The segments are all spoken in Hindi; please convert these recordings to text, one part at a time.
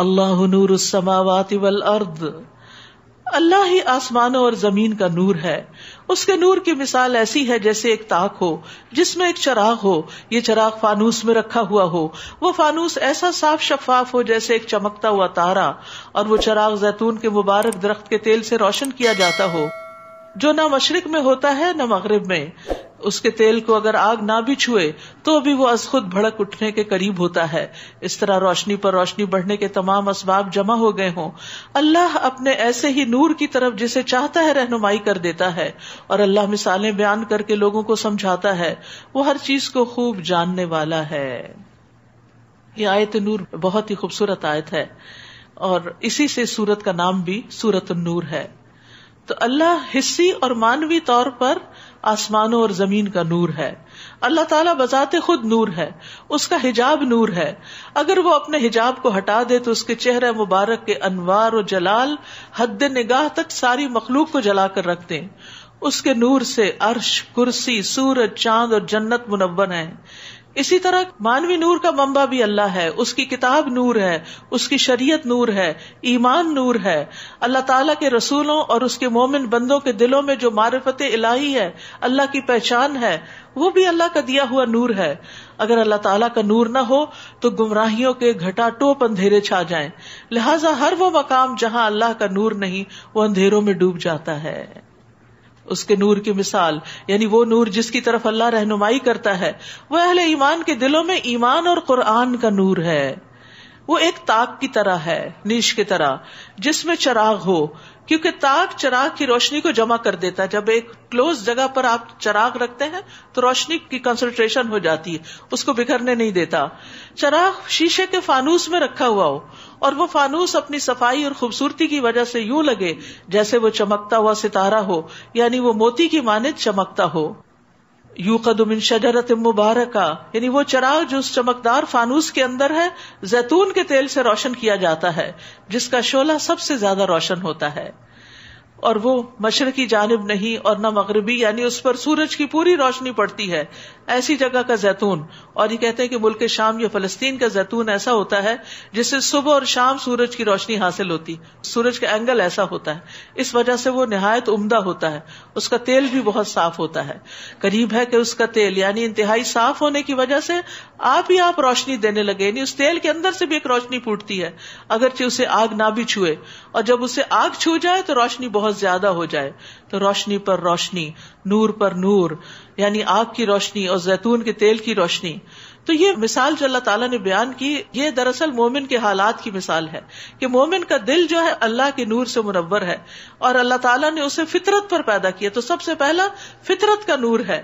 अल्लाह नूर समावाति वल अर्द अल्लाह ही आसमानों और जमीन का नूर है उसके नूर की मिसाल ऐसी है जैसे एक ताक हो जिसमें एक चराग हो ये चराग फानूस में रखा हुआ हो वो फानूस ऐसा साफ शफाफ हो जैसे एक चमकता हुआ तारा और वो चराग जैतून के मुबारक दरख्त के तेल से रोशन किया जाता हो जो ना मशरक में होता है ना मगरब में उसके तेल को अगर आग ना भी छुए तो भी वो अज खुद भड़क उठने के करीब होता है इस तरह रोशनी पर रोशनी बढ़ने के तमाम इसबाब जमा हो गए हों अल्लाह अपने ऐसे ही नूर की तरफ जिसे चाहता है रहनुमाई कर देता है और अल्लाह मिसालें बयान करके लोगों को समझाता है वो हर चीज को खूब जानने वाला है ये आयत नूर बहुत ही खूबसूरत आयत है और इसी से सूरत का नाम भी सूरत नूर है तो अल्लाह हिस्सी और मानवी तौर पर आसमानों और जमीन का नूर है अल्लाह ताला बजाते खुद नूर है उसका हिजाब नूर है अगर वो अपने हिजाब को हटा दे तो उसके चेहरे मुबारक के अनवार और जलाल हद निगाह तक सारी मखलूक को जलाकर रखते हैं उसके नूर से अर्श कुर्सी सूरज चांद और जन्नत मुनवन है इसी तरह मानवी नूर का मंबा भी अल्लाह है उसकी किताब नूर है उसकी शरीयत नूर है ईमान नूर है अल्लाह ताला के रसूलों और उसके मोमिन बंदों के दिलों में जो मारफत इलाही है अल्लाह की पहचान है वो भी अल्लाह का दिया हुआ नूर है अगर अल्लाह ताला का नूर ना हो तो गुमराहियों के घटा टोप अंधेरे छा जाए लिहाजा हर वो मकाम जहाँ अल्लाह का नूर नहीं वो अंधेरों में डूब जाता है उसके नूर की मिसाल यानी वो नूर जिसकी तरफ अल्लाह रहनुमाई करता है वह अहले ईमान के दिलों में ईमान और कुरान का नूर है वो एक ताक की तरह है नीश की तरह जिसमें चराग हो क्योंकि ताक चराग की रोशनी को जमा कर देता है जब एक क्लोज जगह पर आप चराग रखते हैं तो रोशनी की कंसंट्रेशन हो जाती है उसको बिखरने नहीं देता चराग शीशे के फानूस में रखा हुआ हो और वो फानूस अपनी सफाई और खूबसूरती की वजह से यूं लगे जैसे वो चमकता हुआ सितारा हो यानी वो मोती की माने चमकता हो यू कदमिन शजरत मुबारका यानी वो चराग जो उस चमकदार फानूस के अंदर है जैतून के तेल से रोशन किया जाता है जिसका शोला सबसे ज्यादा रोशन होता है और वो मशर की जानब नहीं और न मगरबी यानी उस पर सूरज की पूरी रोशनी पड़ती है ऐसी जगह का जैतून और ये कहते हैं कि मुल्क शाम या फलस्तीन का जैतून ऐसा होता है जिससे सुबह और शाम सूरज की रोशनी हासिल होती सूरज का एंगल ऐसा होता है इस वजह से वो नहायत उमदा होता है उसका तेल भी बहुत साफ होता है करीब है कि उसका तेल यानी इंतहाई साफ होने की वजह से आप ही आप रोशनी देने लगे यानी उस तेल के अंदर से भी एक रोशनी फूटती है अगर अगरचे उसे आग ना भी छुए और जब उसे आग छू जाए तो रोशनी बहुत ज्यादा हो जाए तो रोशनी पर रोशनी नूर पर नूर यानी आग की रोशनी और जैतून के तेल की रोशनी तो ये मिसाल जो अल्लाह ताला ने बयान की ये दरअसल मोमिन के हालात की मिसाल है कि मोमिन का दिल जो है अल्लाह के नूर से मुनवर है और अल्लाह ताला ने उसे फितरत पर पैदा किया तो सबसे पहला फितरत का नूर है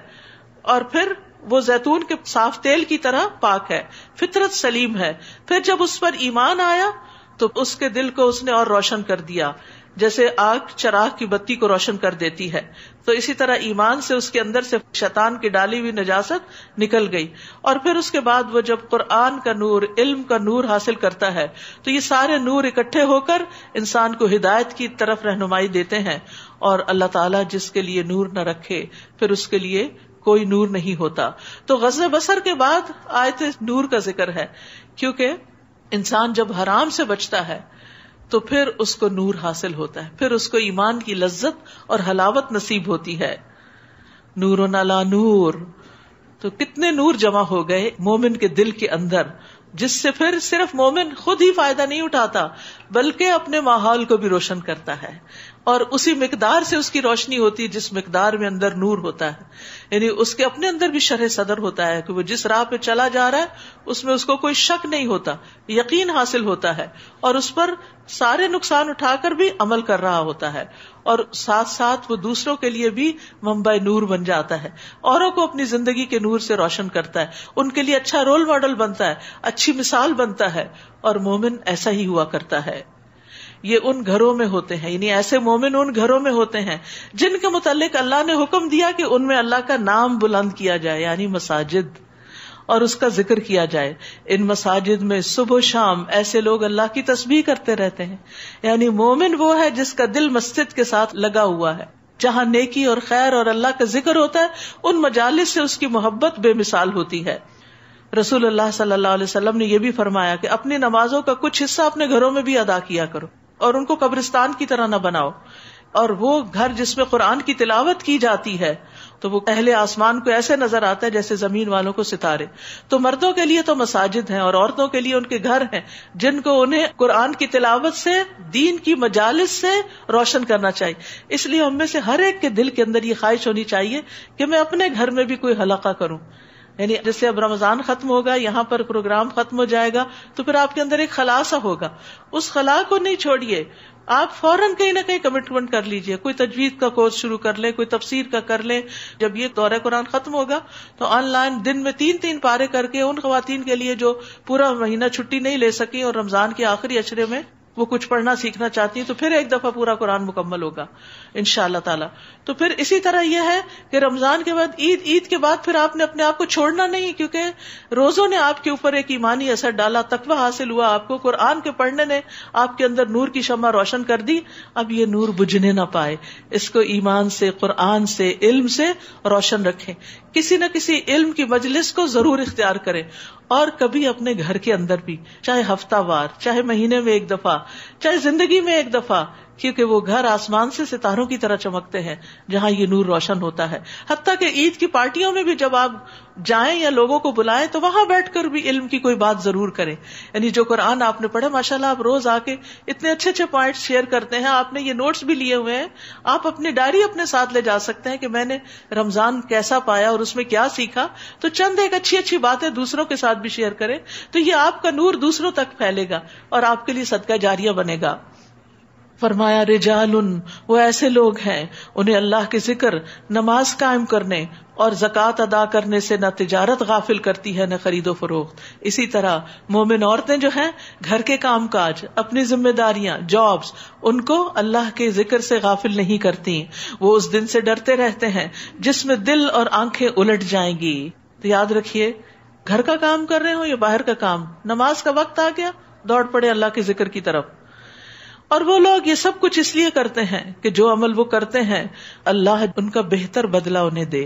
और फिर वो जैतून के साफ तेल की तरह पाक है फितरत सलीम है फिर जब उस पर ईमान आया तो उसके दिल को उसने और रोशन कर दिया जैसे आग चराग की बत्ती को रोशन कर देती है तो इसी तरह ईमान से उसके अंदर से शैतान की डाली हुई नजासत निकल गई और फिर उसके बाद वो जब कुरान का नूर इल्म का नूर हासिल करता है तो ये सारे नूर इकट्ठे होकर इंसान को हिदायत की तरफ रहनुमाई देते हैं और अल्लाह ताला जिसके लिए नूर न रखे फिर उसके लिए कोई नूर नहीं होता तो गजब बसर के बाद आयत नूर का जिक्र है क्योंकि इंसान जब हराम से बचता है तो फिर उसको नूर हासिल होता है फिर उसको ईमान की लज्जत और हलावत नसीब होती है नूर नाला नूर तो कितने नूर जमा हो गए मोमिन के दिल के अंदर जिससे फिर सिर्फ मोमिन खुद ही फायदा नहीं उठाता बल्कि अपने माहौल को भी रोशन करता है और उसी मकदार से उसकी रोशनी होती है जिस मकदार में अंदर नूर होता है यानी उसके अपने अंदर भी शरह सदर होता है कि वो जिस राह पे चला जा रहा है उसमें उसको कोई शक नहीं होता यकीन हासिल होता है और उस पर सारे नुकसान उठाकर भी अमल कर रहा होता है और साथ साथ वो दूसरों के लिए भी मुंबई नूर बन जाता है औरों को अपनी जिंदगी के नूर से रोशन करता है उनके लिए अच्छा रोल मॉडल बनता है अच्छी मिसाल बनता है और मोमिन ऐसा ही हुआ करता है ये उन घरों में होते हैं यानी ऐसे मोमिन उन घरों में होते हैं जिनके मुतलक अल्लाह ने हुक्म दिया कि उनमें अल्लाह का नाम बुलंद किया जाए यानी मसाजिद और उसका जिक्र किया जाए इन मसाजिद में सुबह शाम ऐसे लोग अल्लाह की तस्बीह करते रहते हैं यानी मोमिन वो है जिसका दिल मस्जिद के साथ लगा हुआ है जहां नेकी और खैर और अल्लाह का जिक्र होता है उन मजालिस से उसकी मोहब्बत बेमिसाल होती है रसूल अल्लाह सल्लल्लाहु अलैहि वसल्लम ने यह भी फरमाया कि अपनी नमाजों का कुछ हिस्सा अपने घरों में भी अदा किया करो और उनको कब्रिस्तान की तरह न बनाओ और वो घर जिसमें कुरान की तिलावत की जाती है तो वो पहले आसमान को ऐसे नजर आता है जैसे जमीन वालों को सितारे तो मर्दों के लिए तो मसाजिद हैं और औरतों के लिए उनके घर हैं जिनको उन्हें कुरान की तिलावत से दीन की मजालिस से रोशन करना चाहिए इसलिए हमें से हर एक के दिल के अंदर ये ख्वाहिश होनी चाहिए कि मैं अपने घर में भी कोई हलाका करूं यानी जैसे अब रमजान खत्म होगा यहाँ पर प्रोग्राम खत्म हो जाएगा तो फिर आपके अंदर एक खलासा होगा उस खला को नहीं छोड़िए आप फौरन कहीं ना कहीं कमिटमेंट कर लीजिए कोई तजवीज का कोर्स शुरू कर लें कोई तफसीर का कर लें जब ये दौरे कुरान खत्म होगा तो ऑनलाइन दिन में तीन तीन पारे करके उन खातन के लिए जो पूरा महीना छुट्टी नहीं ले सकी और रमजान के आखिरी अचरे में वो कुछ पढ़ना सीखना चाहती हैं तो फिर एक दफा पूरा कुरान मुकम्मल होगा इन ताला तो फिर इसी तरह यह है कि रमजान के बाद ईद ईद के बाद फिर आपने अपने आप को छोड़ना नहीं क्योंकि रोजों ने आपके ऊपर एक ईमानी असर डाला तकवा हासिल हुआ आपको कुरान के पढ़ने ने आपके अंदर नूर की शमा रोशन कर दी अब ये नूर बुझने ना पाए इसको ईमान से कुरान से इल्म से रोशन रखें किसी न किसी इल्म की मजलिस को जरूर इख्तियार करें और कभी अपने घर के अंदर भी चाहे हफ्तावार चाहे महीने में एक दफा चाहे जिंदगी में एक दफा क्योंकि वो घर आसमान से सितारों की तरह चमकते हैं जहाँ ये नूर रोशन होता है हत्या कि ईद की पार्टियों में भी जब आप जाए या लोगों को बुलाएं तो वहां बैठकर भी इल्म की कोई बात जरूर करें यानी जो कुरान आपने पढ़ा माशाला आप रोज आके इतने अच्छे अच्छे पॉइंट शेयर करते हैं आपने ये नोट्स भी लिए हुए हैं आप अपनी डायरी अपने साथ ले जा सकते हैं कि मैंने रमजान कैसा पाया और उसमें क्या सीखा तो चंद एक अच्छी अच्छी बातें दूसरों के साथ भी शेयर करें तो ये आपका नूर दूसरों तक फैलेगा और आपके लिए सदका जारिया बनेगा फरमाया रिजाल वो ऐसे लोग हैं उन्हें अल्लाह के जिक्र नमाज कायम करने और जक़ात अदा करने से न तजारत गाफिल करती है न खरीदो फरोख्त इसी तरह मोमिन औरतें जो हैं घर के काम काज अपनी जिम्मेदारियां जॉब उनको अल्लाह के जिक्र से गाफिल नहीं करती वो उस दिन से डरते रहते हैं जिसमें दिल और आंखें उलट जाएंगी तो याद रखिये घर का काम कर रहे हो या बाहर का काम नमाज का वक्त आ गया दौड़ पड़े अल्लाह के जिक्र की तरफ और वो लोग ये सब कुछ इसलिए करते हैं कि जो अमल वो करते हैं अल्लाह उनका बेहतर बदला उन्हें दे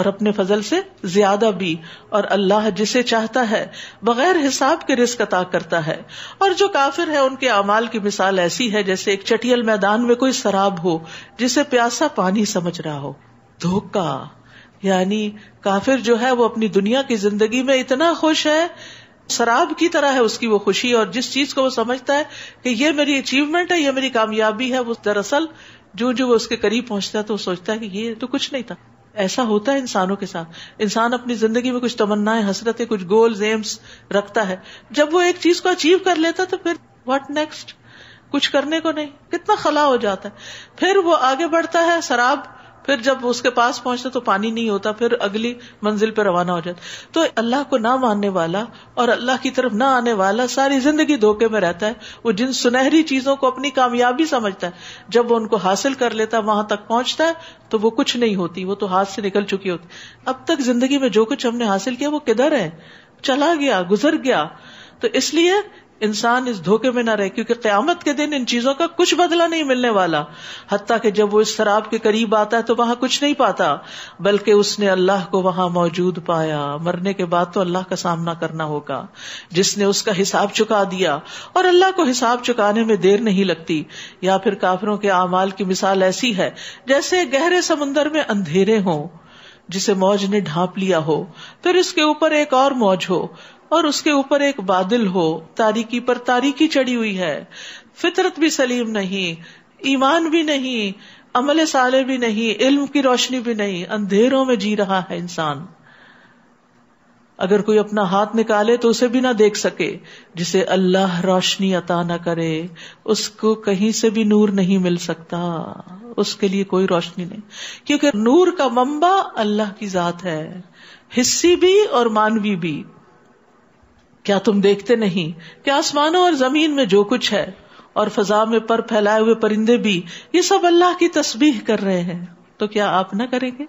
और अपने फजल से ज्यादा भी और अल्लाह जिसे चाहता है बगैर हिसाब के रिस्क अता करता है और जो काफिर है उनके अमाल की मिसाल ऐसी है जैसे एक चटियल मैदान में कोई शराब हो जिसे प्यासा पानी समझ रहा हो धोखा यानी काफिर जो है वो अपनी दुनिया की जिंदगी में इतना खुश है शराब की तरह है उसकी वो खुशी और जिस चीज को वो समझता है कि ये मेरी अचीवमेंट है ये मेरी कामयाबी है वो दरअसल जो जो वो उसके करीब पहुंचता है तो सोचता है कि ये तो कुछ नहीं था ऐसा होता है इंसानों के साथ इंसान अपनी जिंदगी में कुछ तमन्नाएं हसरतें कुछ गोल्स एम्स रखता है जब वो एक चीज को अचीव कर लेता तो फिर वॉट नेक्स्ट कुछ करने को नहीं कितना खला हो जाता है फिर वो आगे बढ़ता है शराब फिर जब उसके पास पहुंचते तो पानी नहीं होता फिर अगली मंजिल पर रवाना हो जाता तो अल्लाह को ना मानने वाला और अल्लाह की तरफ ना आने वाला सारी जिंदगी धोखे में रहता है वो जिन सुनहरी चीजों को अपनी कामयाबी समझता है जब वो उनको हासिल कर लेता है वहां तक पहुंचता है तो वो कुछ नहीं होती वो तो हाथ से निकल चुकी होती अब तक जिंदगी में जो कुछ हमने हासिल किया वो किधर है चला गया गुजर गया तो इसलिए इंसान इस धोखे में ना रहे क्योंकि क्यामत के दिन इन चीजों का कुछ बदला नहीं मिलने वाला हती के जब वो इस शराब के करीब आता है तो वहां कुछ नहीं पाता बल्कि उसने अल्लाह को वहां मौजूद पाया मरने के बाद तो अल्लाह का सामना करना होगा जिसने उसका हिसाब चुका दिया और अल्लाह को हिसाब चुकाने में देर नहीं लगती या फिर काफरों के अमाल की मिसाल ऐसी है जैसे गहरे समुन्दर में अंधेरे हो जिसे मौज ने ढांप लिया हो फिर इसके ऊपर एक और मौज हो और उसके ऊपर एक बादल हो तारीकी पर तारीकी चढ़ी हुई है फितरत भी सलीम नहीं ईमान भी नहीं अमल साले भी नहीं इल्म की रोशनी भी नहीं अंधेरों में जी रहा है इंसान अगर कोई अपना हाथ निकाले तो उसे भी ना देख सके जिसे अल्लाह रोशनी अता ना करे उसको कहीं से भी नूर नहीं मिल सकता उसके लिए कोई रोशनी नहीं क्योंकि नूर का मम्बा अल्लाह की जात है हिस्सी भी और मानवी भी क्या तुम देखते नहीं कि आसमानों और जमीन में जो कुछ है और फजा में पर फैलाए हुए परिंदे भी ये सब अल्लाह की तस्बीह कर रहे हैं तो क्या आप ना करेंगे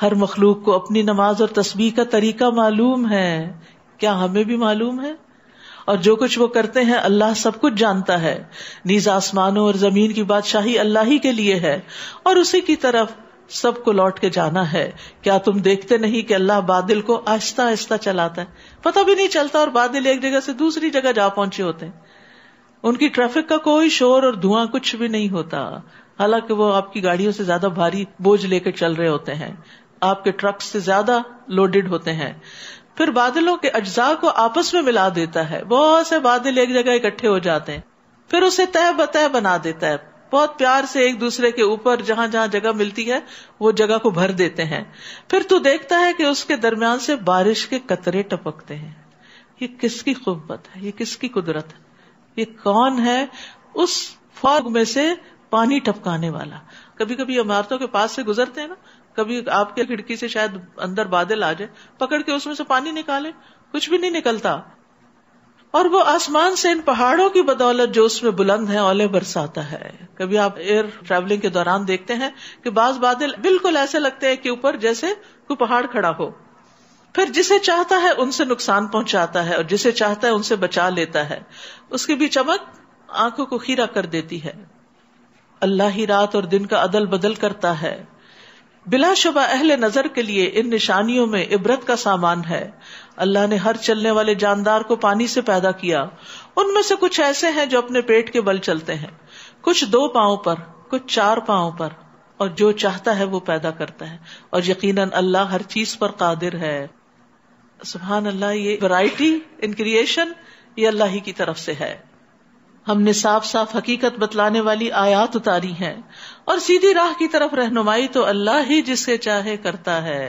हर मखलूक को अपनी नमाज और तस्बीह का तरीका मालूम है क्या हमें भी मालूम है और जो कुछ वो करते हैं अल्लाह सब कुछ जानता है नीज आसमानों और जमीन की बादशाही अल्लाह ही के लिए है और उसी की तरफ सबको लौट के जाना है क्या तुम देखते नहीं कि अल्लाह बादल को आहिस्ता आहिस्ता चलाता है पता भी नहीं चलता और बादल एक जगह से दूसरी जगह जा पहुंचे होते हैं उनकी ट्रैफिक का कोई शोर और धुआं कुछ भी नहीं होता हालांकि वो आपकी गाड़ियों से ज्यादा भारी बोझ लेकर चल रहे होते हैं आपके ट्रक से ज्यादा लोडेड होते हैं फिर बादलों के अज्जा को आपस में मिला देता है बहुत से बादल एक जगह इकट्ठे हो जाते हैं फिर उसे तय बतह बना देता है बहुत प्यार से एक दूसरे के ऊपर जहां जहां जगह मिलती है वो जगह को भर देते हैं फिर तू देखता है कि उसके दरमियान से बारिश के कतरे टपकते हैं ये किसकी खुबत है ये किसकी कुदरत है ये कौन है उस फॉग में से पानी टपकाने वाला कभी कभी इमारतों के पास से गुजरते हैं ना कभी आपके खिड़की से शायद अंदर बादल आ जाए पकड़ के उसमें से पानी निकाले कुछ भी नहीं निकलता और वो आसमान से इन पहाड़ों की बदौलत जो उसमें बुलंद है ओले बरसाता है कभी आप एयर ट्रेवलिंग के दौरान देखते हैं कि बाज बादल बिल्कुल ऐसे लगते हैं कि ऊपर जैसे कोई पहाड़ खड़ा हो फिर जिसे चाहता है उनसे नुकसान पहुंचाता है और जिसे चाहता है उनसे बचा लेता है उसकी भी चमक आंखों को खीरा कर देती है अल्लाह ही रात और दिन का अदल बदल करता है बिलाशुबा अहले नजर के लिए इन निशानियों में इबरत का सामान है अल्लाह ने हर चलने वाले जानदार को पानी से पैदा किया उनमें से कुछ ऐसे हैं जो अपने पेट के बल चलते हैं कुछ दो पाओ पर कुछ चार पाओ पर और जो चाहता है वो पैदा करता है और यकीन अल्लाह हर चीज पर कादिर है सुबहान अल्लाह ये वैरायटी इन क्रिएशन ये अल्लाह ही की तरफ से है हमने साफ साफ हकीकत बतलाने वाली आयात उतारी है और सीधी राह की तरफ रहनुमाई तो अल्लाह ही जिसे चाहे करता है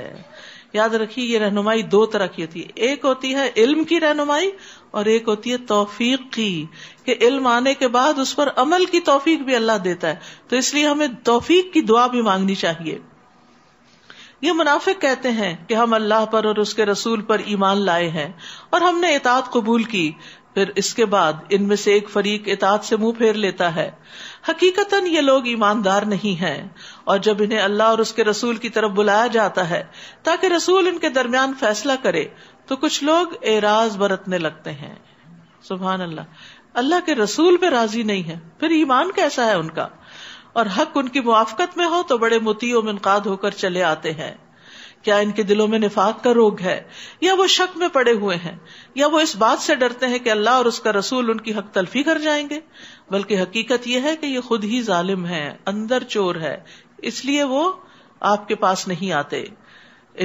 याद रखिए ये रहनुमाई दो तरह की होती है एक होती है इल्म की रहनुमाई और एक होती है तोफीक की कि इल्म आने के बाद उस पर अमल की तोफीक भी अल्लाह देता है तो इसलिए हमें तोफीक की दुआ भी मांगनी चाहिए ये मुनाफिक कहते हैं कि हम अल्लाह पर और उसके रसूल पर ईमान लाए हैं और हमने एताद कबूल की फिर इसके बाद इनमें से एक फरीक इतात से मुंह फेर लेता है हकीकतन ये लोग ईमानदार नहीं है और जब इन्हें अल्लाह और उसके रसूल की तरफ बुलाया जाता है ताकि रसूल इनके दरमियान फैसला करे तो कुछ लोग एराज बरतने लगते हैं सुबह अल्लाह अल्लाह के रसूल पे राजी नहीं है फिर ईमान कैसा है उनका और हक उनकी मुआफकत में हो तो बड़े मुती मिनकाद होकर चले आते हैं क्या इनके दिलों में निफाक का रोग है या वो शक में पड़े हुए हैं या वो इस बात से डरते हैं कि अल्लाह और उसका रसूल उनकी हक तलफी कर जाएंगे बल्कि हकीकत यह है कि ये खुद ही जालिम है अंदर चोर है इसलिए वो आपके पास नहीं आते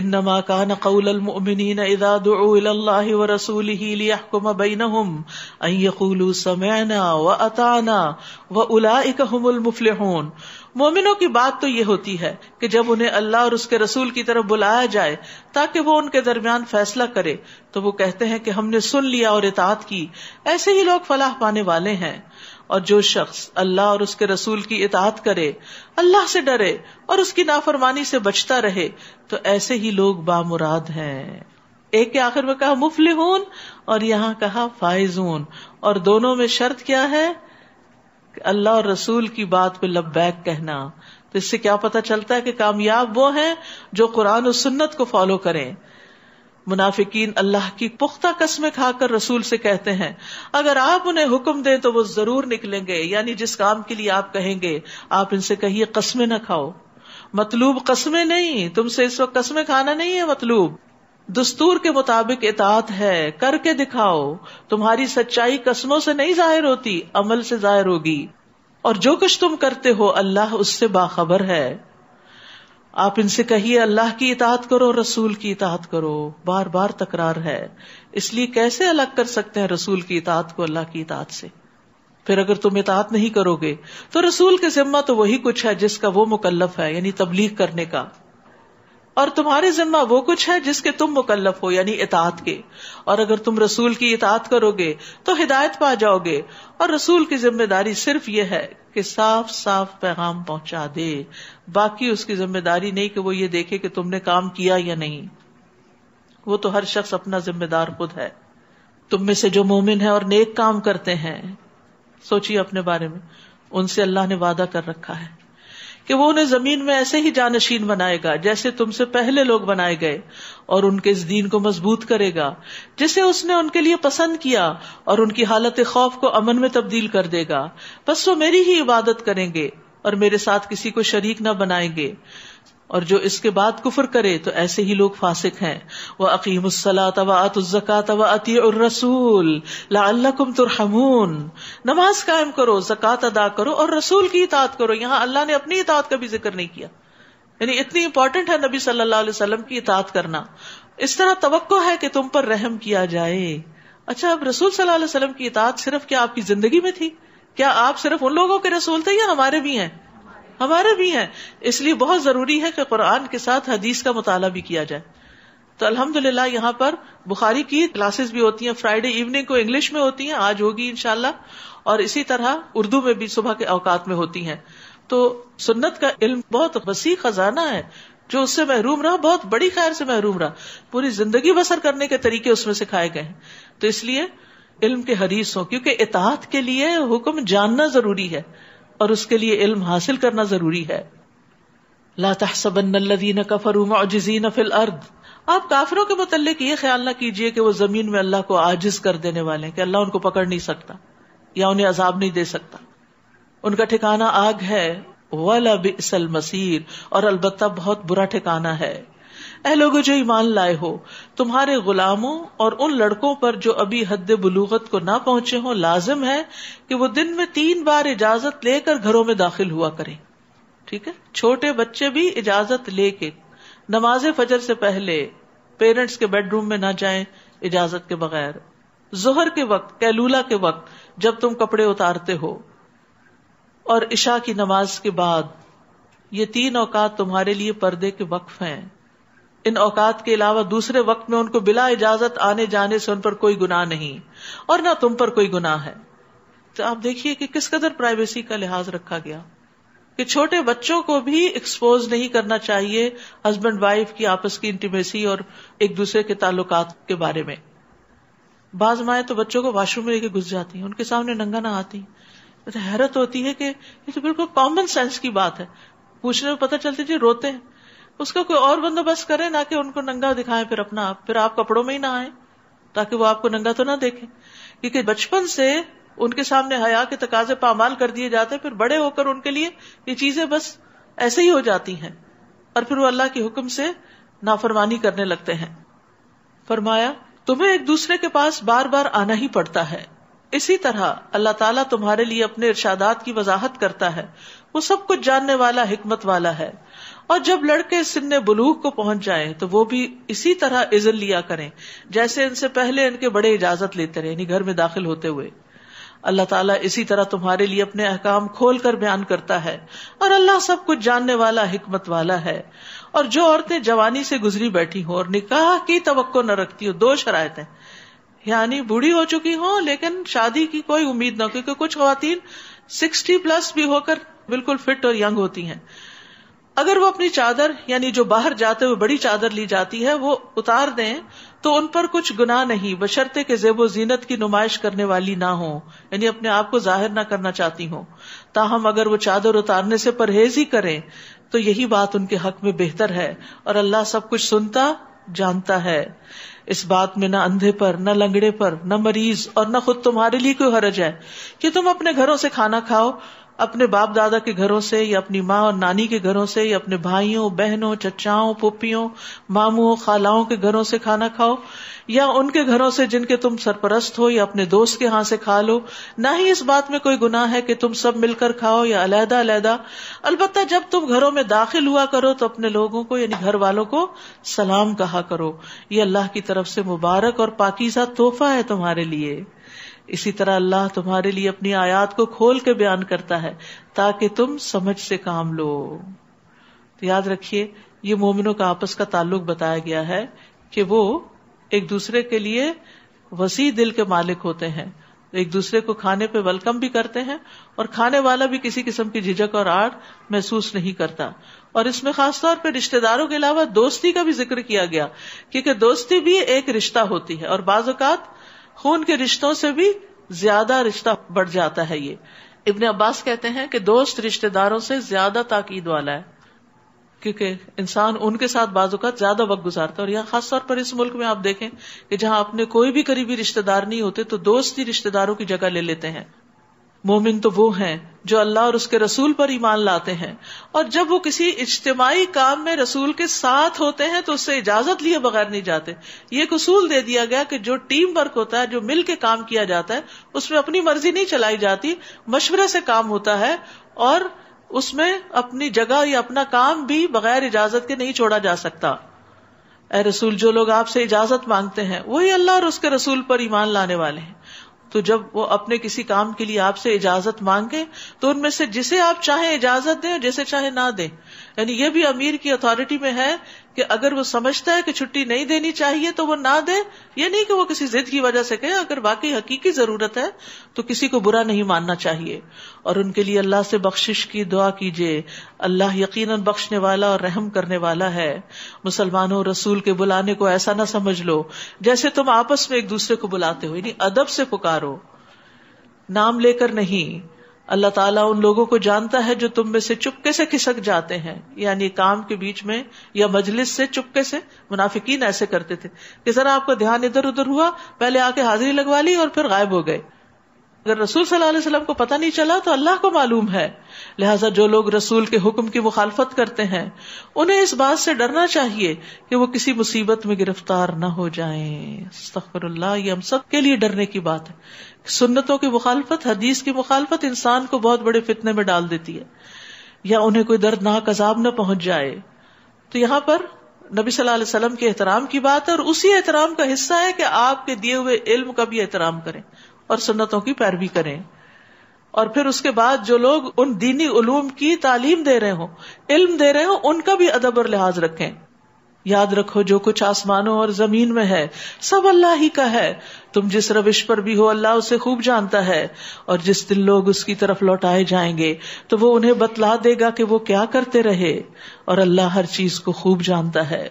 إنما كان قول المؤمنين إذا دعوا إلى الله ورسوله ليحكم بينهم أن يقولوا سمعنا وأطعنا وأولئك هم المفلحون मोमिनों की बात तो ये होती है कि जब उन्हें अल्लाह और उसके रसूल की तरफ बुलाया जाए ताकि वो उनके दरमियान फैसला करे तो वो कहते हैं कि हमने सुन लिया और इतात की ऐसे ही लोग फलाह पाने वाले हैं और जो शख्स अल्लाह और उसके रसूल की इतात करे अल्लाह से डरे और उसकी नाफरमानी से बचता रहे तो ऐसे ही लोग बामुराद हैं एक के आखिर में कहा मुफलिहून और यहाँ कहा फायजून और दोनों में शर्त क्या है अल्लाह और रसूल की बात पे बैक कहना तो इससे क्या पता चलता है कि कामयाब वो हैं जो कुरान और सुन्नत को फॉलो करें मुनाफिकीन अल्लाह की पुख्ता कस्में खाकर रसूल से कहते हैं अगर आप उन्हें हुक्म दें तो वो जरूर निकलेंगे यानी जिस काम के लिए आप कहेंगे आप इनसे कहिए कस्में ना खाओ मतलूब कस्में नहीं तुमसे इस वक्त कस्में खाना नहीं है मतलूब दस्तूर के मुताबिक एतात है करके दिखाओ तुम्हारी सच्चाई कस्मों से नहीं जाहिर होती अमल से जाहिर होगी और जो कुछ तुम करते हो अल्लाह उससे बाखबर है आप इनसे कहिए अल्लाह की इतात करो रसूल की इतात करो बार बार तकरार है इसलिए कैसे अलग कर सकते हैं रसूल की इतात को अल्लाह की इतात से फिर अगर तुम इतात नहीं करोगे तो रसूल के जिम्मा तो वही कुछ है जिसका वो मुकल्लफ है यानी तबलीग करने का और तुम्हारे जिम्मा वो कुछ है जिसके तुम मुकल्लफ हो यानी इतात के और अगर तुम रसूल की इतात करोगे तो हिदायत पा जाओगे और रसूल की जिम्मेदारी सिर्फ ये है कि साफ साफ पैगाम पहुंचा दे बाकी उसकी जिम्मेदारी नहीं कि वो ये देखे कि तुमने काम किया या नहीं वो तो हर शख्स अपना जिम्मेदार खुद है तुम में से जो मोमिन है और नेक काम करते हैं सोचिए अपने बारे में उनसे अल्लाह ने वादा कर रखा है कि वो उन्हें जमीन में ऐसे ही जानशीन बनाएगा जैसे तुमसे पहले लोग बनाए गए और उनके इस दीन को मजबूत करेगा जिसे उसने उनके लिए पसंद किया और उनकी हालत खौफ को अमन में तब्दील कर देगा बस वो मेरी ही इबादत करेंगे और मेरे साथ किसी को शरीक न बनाएंगे और जो इसके बाद कुफर करे तो ऐसे ही लोग फासिक हैं वह अकीम वतुजक़ात व रसूल नमाज कायम करो जक़ात अदा करो और रसूल की इतात करो यहाँ अल्लाह ने अपनी इतात का भी जिक्र नहीं किया यानी इतनी इंपॉर्टेंट है नबी सल्लल्लाहु अलैहि वसल्लम की इतात करना इस तरह तो है कि तुम पर रहम किया जाए अच्छा अब रसूल सल्लल्लाहु अलैहि वसल्लम की इतात सिर्फ क्या आपकी जिंदगी में थी क्या आप सिर्फ उन लोगों के रसूल थे या हमारे भी हैं हमारे भी हैं इसलिए बहुत जरूरी है कि कुरान के साथ हदीस का मुताला भी किया जाए तो अल्हम्दुलिल्लाह यहाँ पर बुखारी की क्लासेस भी होती हैं फ्राइडे इवनिंग को इंग्लिश में होती हैं आज होगी इनशाला और इसी तरह उर्दू में भी सुबह के अवकात में होती हैं तो सुन्नत का इल्म बहुत वसी खजाना है जो उससे महरूम रहा बहुत बड़ी खैर से महरूम रहा पूरी जिंदगी बसर करने के तरीके उसमें सिखाए गए हैं तो इसलिए इल्म के हरीस हो क्योंकि इतात के लिए हुक्म जानना जरूरी है और उसके लिए इल्म हासिल करना जरूरी है लातहसबन कफरू मजीन फिल अर्द आप काफरों के मुतल ये ख्याल ना कीजिए कि वो जमीन में अल्लाह को आजिज कर देने वाले कि अल्लाह उनको पकड़ नहीं सकता या उन्हें अजाब नहीं दे सकता उनका ठिकाना आग है वला बिसल मसीर और अलबत्ता बहुत बुरा ठिकाना है ए लोगो जो ईमान लाए हो तुम्हारे गुलामों और उन लड़कों पर जो अभी हद बलूगत को न पहुंचे हो लाजिम है कि वो दिन में तीन बार इजाजत लेकर घरों में दाखिल हुआ करें ठीक है छोटे बच्चे भी इजाजत लेके नमाज फजर से पहले पेरेंट्स के बेडरूम में ना जाए इजाजत के बगैर जोहर के वक्त कैलूला के वक्त जब तुम कपड़े उतारते हो और इशा की नमाज के बाद ये तीन औकात तुम्हारे लिए पर्दे के वक्फ हैं इन औकात के अलावा दूसरे वक्त में उनको बिला इजाजत आने जाने से उन पर कोई गुनाह नहीं और ना तुम पर कोई गुनाह है तो आप देखिए कि किस कदर प्राइवेसी का लिहाज रखा गया कि छोटे बच्चों को भी एक्सपोज नहीं करना चाहिए हस्बैंड वाइफ की आपस की इंटीमेसी और एक दूसरे के ताल्लुकात के बारे में बाज माए तो बच्चों को वॉशरूम में लेके घुस जाती हैं उनके सामने नंगा ना आती तो हैरत होती है कि ये तो बिल्कुल कॉमन सेंस की बात है पूछने में पता चलती जी रोते हैं उसका कोई और बंदोबस्त करे ना कि उनको नंगा दिखाएं फिर अपना आप फिर आप कपड़ों में ही ना आए ताकि वो आपको नंगा तो ना देखें क्योंकि बचपन से उनके सामने हया के तकाजे पामाल कर दिए जाते हैं फिर बड़े होकर उनके लिए ये चीजें बस ऐसे ही हो जाती हैं और फिर वो अल्लाह के हुक्म से नाफरमानी करने लगते हैं फरमाया तुम्हें एक दूसरे के पास बार बार आना ही पड़ता है इसी तरह अल्लाह ताला तुम्हारे लिए अपने इर्शादात की वजाहत करता है वो सब कुछ जानने वाला हिकमत वाला है और जब लड़के सिन बलूग को पहुंच जाए तो वो भी इसी तरह इज्जत लिया करें जैसे इनसे पहले इनके बड़े इजाजत लेते रहे घर में दाखिल होते हुए अल्लाह ताला इसी तरह तुम्हारे लिए अपने अहकाम खोल कर बयान करता है और अल्लाह सब कुछ जानने वाला हिकमत वाला है और जो औरतें जवानी से गुजरी बैठी हों और निकाह की तो न रखती हो दो शरायते यानी बूढ़ी हो चुकी हो लेकिन शादी की कोई उम्मीद ना क्योंकि कुछ खातन सिक्सटी प्लस भी होकर बिल्कुल फिट और यंग होती है अगर वो अपनी चादर यानी जो बाहर जाते हुए बड़ी चादर ली जाती है वो उतार दे तो उन पर कुछ गुनाह नहीं बशर्ते के जेबो जीनत की नुमाइश करने वाली ना हो यानी अपने आप को जाहिर ना करना चाहती हो ताहम अगर वो चादर उतारने से परहेज ही करें तो यही बात उनके हक में बेहतर है और अल्लाह सब कुछ सुनता जानता है इस बात में न अंधे पर न लंगड़े पर न मरीज और न खुद तुम्हारे लिए कोई हरज है कि तुम अपने घरों से खाना खाओ अपने बाप दादा के घरों से या अपनी माँ और नानी के घरों से या अपने भाइयों बहनों चचाओं पोपियों मामुओं खालाओं के घरों से खाना खाओ या उनके घरों से जिनके तुम सरपरस्त हो या अपने दोस्त के हाथ से खा लो ना ही इस बात में कोई गुनाह है कि तुम सब मिलकर खाओ या अलहदा अलहदा अलबत् जब तुम घरों में दाखिल हुआ करो तो अपने लोगों को यानी घर वालों को सलाम कहा करो ये अल्लाह की तरफ से मुबारक और पाकिजा तोहफा है तुम्हारे लिए इसी तरह अल्लाह तुम्हारे लिए अपनी आयात को खोल के बयान करता है ताकि तुम समझ से काम लो तो याद रखिए ये मोमिनों का आपस का ताल्लुक बताया गया है कि वो एक दूसरे के लिए वसी दिल के मालिक होते हैं एक दूसरे को खाने पे वेलकम भी करते हैं और खाने वाला भी किसी किस्म की झिझक और आड़ महसूस नहीं करता और इसमें खासतौर पर रिश्तेदारों के अलावा दोस्ती का भी जिक्र किया गया क्योंकि दोस्ती भी एक रिश्ता होती है और बाज खून के रिश्तों से भी ज्यादा रिश्ता बढ़ जाता है ये इबन अब्बास कहते हैं कि दोस्त रिश्तेदारों से ज्यादा ताकीद वाला है क्योंकि इंसान उनके साथ बाजू का ज्यादा वक्त गुजारता है और यहाँ खासतौर पर इस मुल्क में आप देखें कि जहां अपने कोई भी करीबी रिश्तेदार नहीं होते तो दोस्त ही रिश्तेदारों की जगह ले लेते हैं मोमिन तो वो हैं जो अल्लाह और उसके रसूल पर ईमान लाते हैं और जब वो किसी इज्तमाही काम में रसूल के साथ होते हैं तो उससे इजाजत लिए बगैर नहीं जाते ये कसूल दे दिया गया कि जो टीम वर्क होता है जो मिल के काम किया जाता है उसमें अपनी मर्जी नहीं चलाई जाती मशवरे से काम होता है और उसमें अपनी जगह या अपना काम भी बगैर इजाजत के नहीं छोड़ा जा सकता ए रसूल जो लोग आपसे इजाजत मांगते हैं वही अल्लाह और उसके रसूल पर ईमान लाने वाले हैं तो जब वो अपने किसी काम के लिए आपसे इजाजत मांगे तो उनमें से जिसे आप चाहे इजाजत दें और जिसे चाहे ना दें यानी ये भी अमीर की अथॉरिटी में है कि अगर वो समझता है कि छुट्टी नहीं देनी चाहिए तो वो ना दे ये नहीं कि वो किसी जिद की वजह से कहे अगर वाकई हकीकी जरूरत है तो किसी को बुरा नहीं मानना चाहिए और उनके लिए अल्लाह से बख्शिश की दुआ कीजिए अल्लाह यकीन बख्शने वाला और रहम करने वाला है मुसलमानों रसूल के बुलाने को ऐसा ना समझ लो जैसे तुम आपस में एक दूसरे को बुलाते हो यानी अदब से पुकारो नाम लेकर नहीं अल्लाह ताला उन लोगों को जानता है जो तुम में से चुपके से खिसक जाते हैं यानी काम के बीच में या मजलिस से चुपके से मुनाफिकीन ऐसे करते थे कि जरा आपका ध्यान इधर उधर हुआ पहले आके हाजिरी लगवा ली और फिर गायब हो गए अगर रसूल सल्लल्लाहु अलैहि वसल्लम को पता नहीं चला तो अल्लाह को मालूम है लिहाजा जो लोग रसूल के हुक्म की मुखालफत करते हैं उन्हें इस बात से डरना चाहिए कि वो किसी मुसीबत में गिरफ्तार न हो जाए अस्तगफिरुल्लाह ये हम सब के लिए डरने की बात है सुन्नतों की मुखालफत हदीस की मुखालफत इंसान को बहुत बड़े फितने में डाल देती है या उन्हें कोई दर्दनाक अजाब न पहुंच जाए तो यहाँ पर नबी सल्लल्लाहु अलैहि वसल्लम के एहतराम की बात है और उसी एहतराम का हिस्सा है कि आपके दिए हुए इल्म का भी एहतराम करें और सुन्नतों की पैरवी करें और फिर उसके बाद जो लोग उन दीनी उलूम की तालीम दे रहे हो इल्म दे रहे हो उनका भी अदब और लिहाज रखें याद रखो जो कुछ आसमानों और जमीन में है सब अल्लाह ही का है तुम जिस रविश पर भी हो अल्लाह उसे खूब जानता है और जिस दिन लोग उसकी तरफ लौटाए जाएंगे तो वो उन्हें बतला देगा कि वो क्या करते रहे और अल्लाह हर चीज को खूब जानता है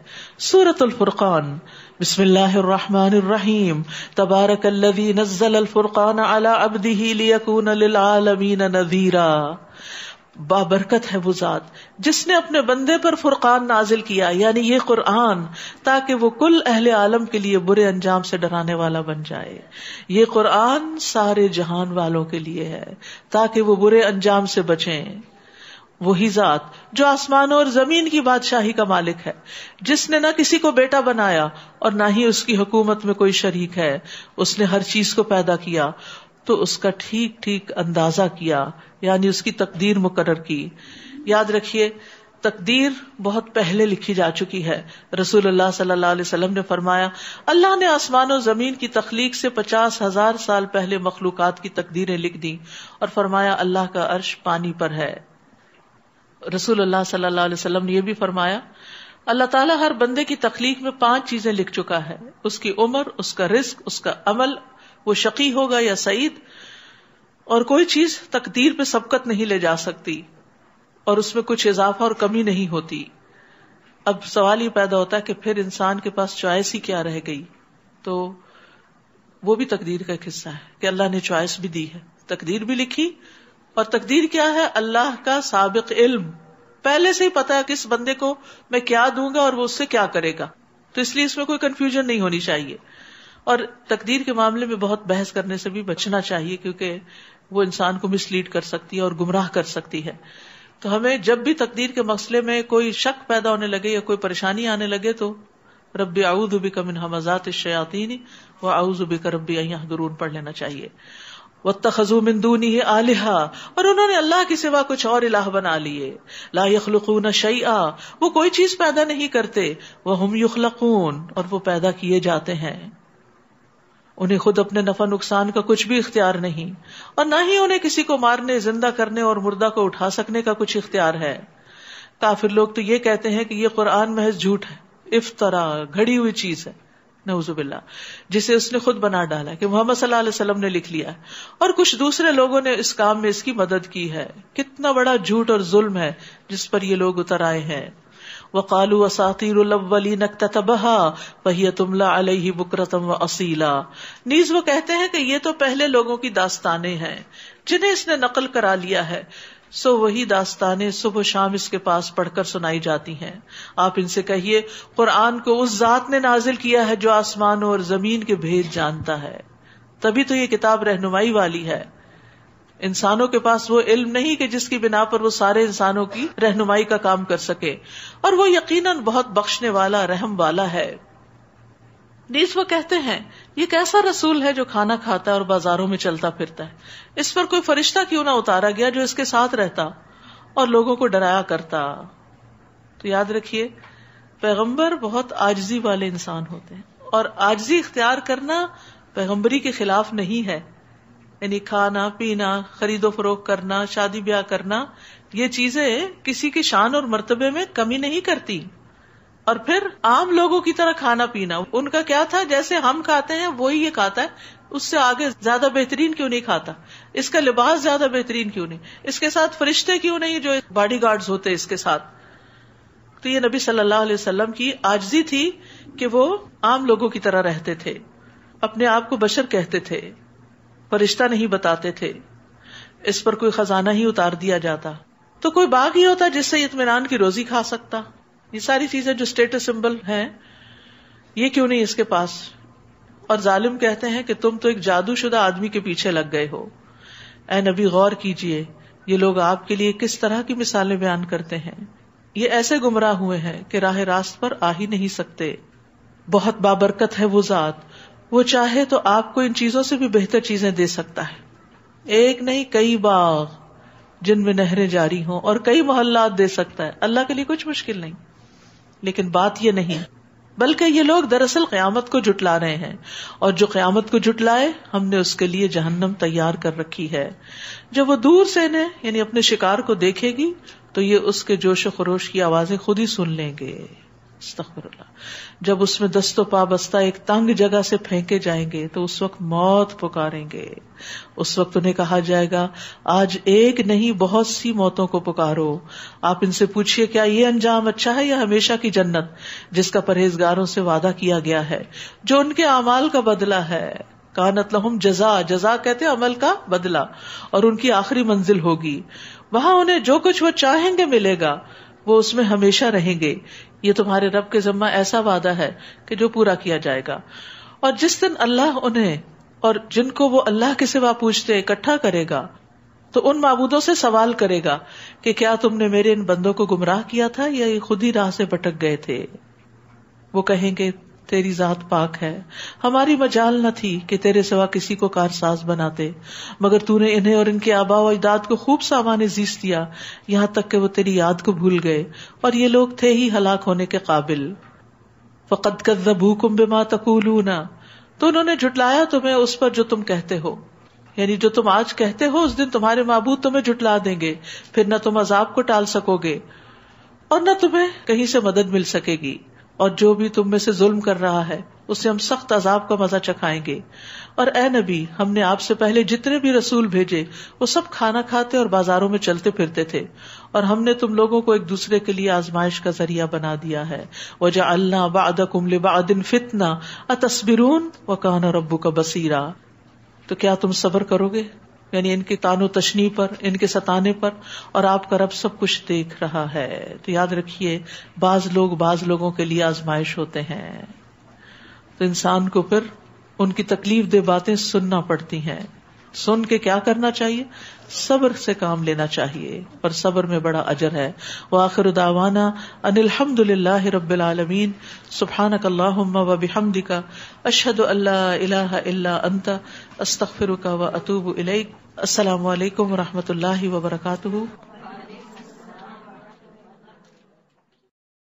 सूरत फुरकान बिस्मिल्लाहिर्रहमानिर्रहीम तबारकल्लज़ी नज़्ज़ल अलफुरक़ान अला अब्दिही लियकून लिलआलमीन नज़ीरा बाबरकत है वो जात जिसने अपने बंदे पर फुरकान नाजिल किया यानी ये कुरान ताकि वो कुल अहल आलम के लिए बुरे अंजाम से डराने वाला बन जाए ये कुरान सारे जहान वालों के लिए है ताकि वो बुरे अंजाम से बचें वही जात जो आसमानों और जमीन की बादशाही का मालिक है जिसने ना किसी को बेटा बनाया और ना ही उसकी हुकूमत में कोई शरीक है उसने हर चीज को पैदा किया तो उसका ठीक ठीक अंदाजा किया यानी उसकी तकदीर मुकर की याद रखिए तकदीर बहुत पहले लिखी जा चुकी है रसूल अल्लाह सल्लल्लाहु अलैहि वसल्लम ने फरमाया अल्लाह ने आसमान और जमीन की तखलीक से पचास हजार साल पहले मखलूकत की तकदीरें लिख दी और फरमाया अल्लाह का अर्श पानी पर है रसूल सल्लल्लाहु अलैहि वसल्लम ने यह भी फरमाया अल्लाह ताला हर बंदे की तखलीक में पांच चीजें लिख चुका है उसकी उम्र उसका रिस्क उसका अमल वो शकी होगा या सईद और कोई चीज तकदीर पे सबकत नहीं ले जा सकती और उसमें कुछ इजाफा और कमी नहीं होती अब सवाल ये पैदा होता है कि फिर इंसान के पास चॉइस ही क्या रह गई तो वो भी तकदीर का एक हिस्सा है कि अल्लाह ने चॉइस भी दी है तकदीर भी लिखी और तकदीर क्या है अल्लाह का सबक इल्म पहले से ही पता है किस बंदे को मैं क्या दूंगा और वो उससे क्या करेगा तो इसलिए इसमें कोई कन्फ्यूजन नहीं होनी चाहिए और तकदीर के मामले में बहुत बहस करने से भी बचना चाहिए क्योंकि वो इंसान को मिसलीड कर सकती है और गुमराह कर सकती है तो हमें जब भी तकदीर के मसले में कोई शक पैदा होने लगे या कोई परेशानी आने लगे तो रब्बी आऊदुबी कमिन हमजात शयातीनी व आऊजुबी का रब्बी अहदरून पढ़ लेना चाहिए वत्तखजू मिंदूनी आलिहा और उन्होंने अल्लाह के सिवा कुछ और इलाह बना लिए ला यखलकून शैआ वो कोई चीज पैदा नहीं करते वह हम युखलकून और वो पैदा किए जाते हैं उन्हें खुद अपने नफा नुकसान का कुछ भी इख्तियार नहीं और ना ही उन्हें किसी को मारने जिंदा करने और मुर्दा को उठा सकने का कुछ इख्तियार है काफिर लोग तो ये कहते हैं कि ये कुरान महज झूठ है इफ्तरा घड़ी हुई चीज है नवजुबिल्ला जिसे उसने खुद बना डाला कि मोहम्मद सल्लल्लाहु ने लिख लिया और कुछ दूसरे लोगों ने इस काम में इसकी मदद की है कितना बड़ा झूठ और जुल्म है जिस पर ये लोग उतर आए हैं वकालू असातीरवली नकतबहा वही तुमला अलही बुकरतम व असीला नीज वो कहते हैं कि ये तो पहले लोगों की दास्ताने हैं जिन्हें इसने नकल करा लिया है सो वही दास्तानें सुबह शाम इसके पास पढ़कर सुनाई जाती हैं आप इनसे कहिए कुरान को उस जात ने नाजिल किया है जो आसमान और जमीन के भेद जानता है तभी तो ये किताब रहनुमाई वाली है इंसानों के पास वो इल्म नहीं कि जिसकी बिना पर वो सारे इंसानों की रहनुमाई का काम कर सके और वो यकीनन बहुत बख्शने वाला रहम वाला है नीज वो कहते हैं ये कैसा रसूल है जो खाना खाता है और बाजारों में चलता फिरता है इस पर कोई फरिश्ता क्यों ना उतारा गया जो इसके साथ रहता और लोगों को डराया करता तो याद रखिये पैगम्बर बहुत आजजी वाले इंसान होते हैं और आजजी इख्तियार करना पैगम्बरी के खिलाफ नहीं है यानी खाना पीना खरीदो फरोख करना शादी ब्याह करना ये चीजें किसी की शान और मर्तबे में कमी नहीं करती और फिर आम लोगों की तरह खाना पीना उनका क्या था जैसे हम खाते हैं वही ये खाता है उससे आगे ज्यादा बेहतरीन क्यों नहीं खाता इसका लिबास ज्यादा बेहतरीन क्यों नहीं इसके साथ फरिश्ते क्यों नहीं जो बॉडी गार्ड होते इसके साथ तो ये नबी सल्लल्लाहु अलैहि वसल्लम की आजजी थी कि वो आम लोगों की तरह रहते थे अपने आप को बशर कहते थे फरिश्ता नहीं बताते थे इस पर कोई खजाना ही उतार दिया जाता तो कोई बाग ही होता जिससे इतमान की रोजी खा सकता ये सारी चीजें जो स्टेटस सिंबल हैं ये क्यों नहीं इसके पास और जालिम कहते हैं कि तुम तो एक जादूशुदा आदमी के पीछे लग गए हो ए नबी गौर कीजिए ये लोग आपके लिए किस तरह की मिसालें बयान करते हैं ये ऐसे गुमराह हुए हैं कि राह रास्त पर आ ही नहीं सकते बहुत बाबरकत है वो जात वो चाहे तो आपको इन चीजों से भी बेहतर चीजें दे सकता है एक नहीं कई बाग जिनमें नहरें जारी हों और कई मोहल्लात दे सकता है अल्लाह के लिए कुछ मुश्किल नहीं लेकिन बात ये नहीं बल्कि ये लोग दरअसल क्यामत को जुटला रहे हैं और जो क्यामत को जुटलाए हमने उसके लिए जहन्नम तैयार कर रखी है जब वो दूर से इन्हें यानी अपने शिकार को देखेगी तो ये उसके जोश खरोश की आवाजें खुद ही सुन लेंगे जब उसमें दस्तों पाबस्ता एक तंग जगह से फेंके जाएंगे तो उस वक्त मौत पुकारेंगे उस वक्त उन्हें कहा जाएगा आज एक नहीं बहुत सी मौतों को पुकारो आप इनसे पूछिए क्या ये अंजाम अच्छा है या हमेशा की जन्नत जिसका परहेजगारों से वादा किया गया है जो उनके अमाल का बदला है कानत लहुम जजा जजा कहते अमल का बदला और उनकी आखिरी मंजिल होगी वहां उन्हें जो कुछ वो चाहेंगे मिलेगा वो उसमें हमेशा रहेंगे ये तुम्हारे रब के जम्मा ऐसा वादा है कि जो पूरा किया जाएगा और जिस दिन अल्लाह उन्हें और जिनको वो अल्लाह के सिवा पूछते इकट्ठा करेगा तो उन मबूदों से सवाल करेगा कि क्या तुमने मेरे इन बंदों को गुमराह किया था या ये खुद ही राह से भटक गए थे वो कहेंगे तेरी जात पाक है हमारी मजाल न थी कि तेरे सिवा किसी को कारसाज बनाते मगर तूने इन्हें और इनके आबा व अजदाद को खूब सामान्य जीस दिया यहाँ तक कि वो तेरी याद को भूल गए और ये लोग थे ही हलाक होने के काबिल फकत कदू कुम बेमा तकूलू ना तो उन्होंने जुटलाया तुम्हें उस पर जो तुम कहते हो यानी जो तुम आज कहते हो उस दिन तुम्हारे मबूद तुम्हें जुटला देंगे फिर न तुम अजाब को टाल सकोगे और न तुम्हें कहीं से मदद मिल सकेगी और जो भी तुम में से जुल्म कर रहा है उससे हम सख्त अजाब का मजा चखाएंगे और ए नबी हमने आपसे पहले जितने भी रसूल भेजे वो सब खाना खाते और बाजारों में चलते फिरते थे और हमने तुम लोगों को एक दूसरे के लिए आजमाइश का जरिया बना दिया है वो वजह अल्लाह बादा कुमले बादिन फितना व कहना रब्बू का बसीरा तो क्या तुम सबर करोगे यानी इनके तानो तशनी पर इनके सताने पर और आपका रब सब कुछ देख रहा है तो याद रखिए बाज लोग बाज लोगों के लिए आजमाइश होते हैं तो इंसान को फिर उनकी तकलीफ दे बातें सुनना पड़ती हैं सुन के क्या करना चाहिए सब्र से काम लेना चाहिए और सब्र में बड़ा अजर है वह आखिर दावाना अनिलहमदुल्ला रबालमीन सुबहान वबिहमदिका अशद अल्लाह अंता अस्तफिर व अतूब इलेक असलकम वरहमत ला वबरकू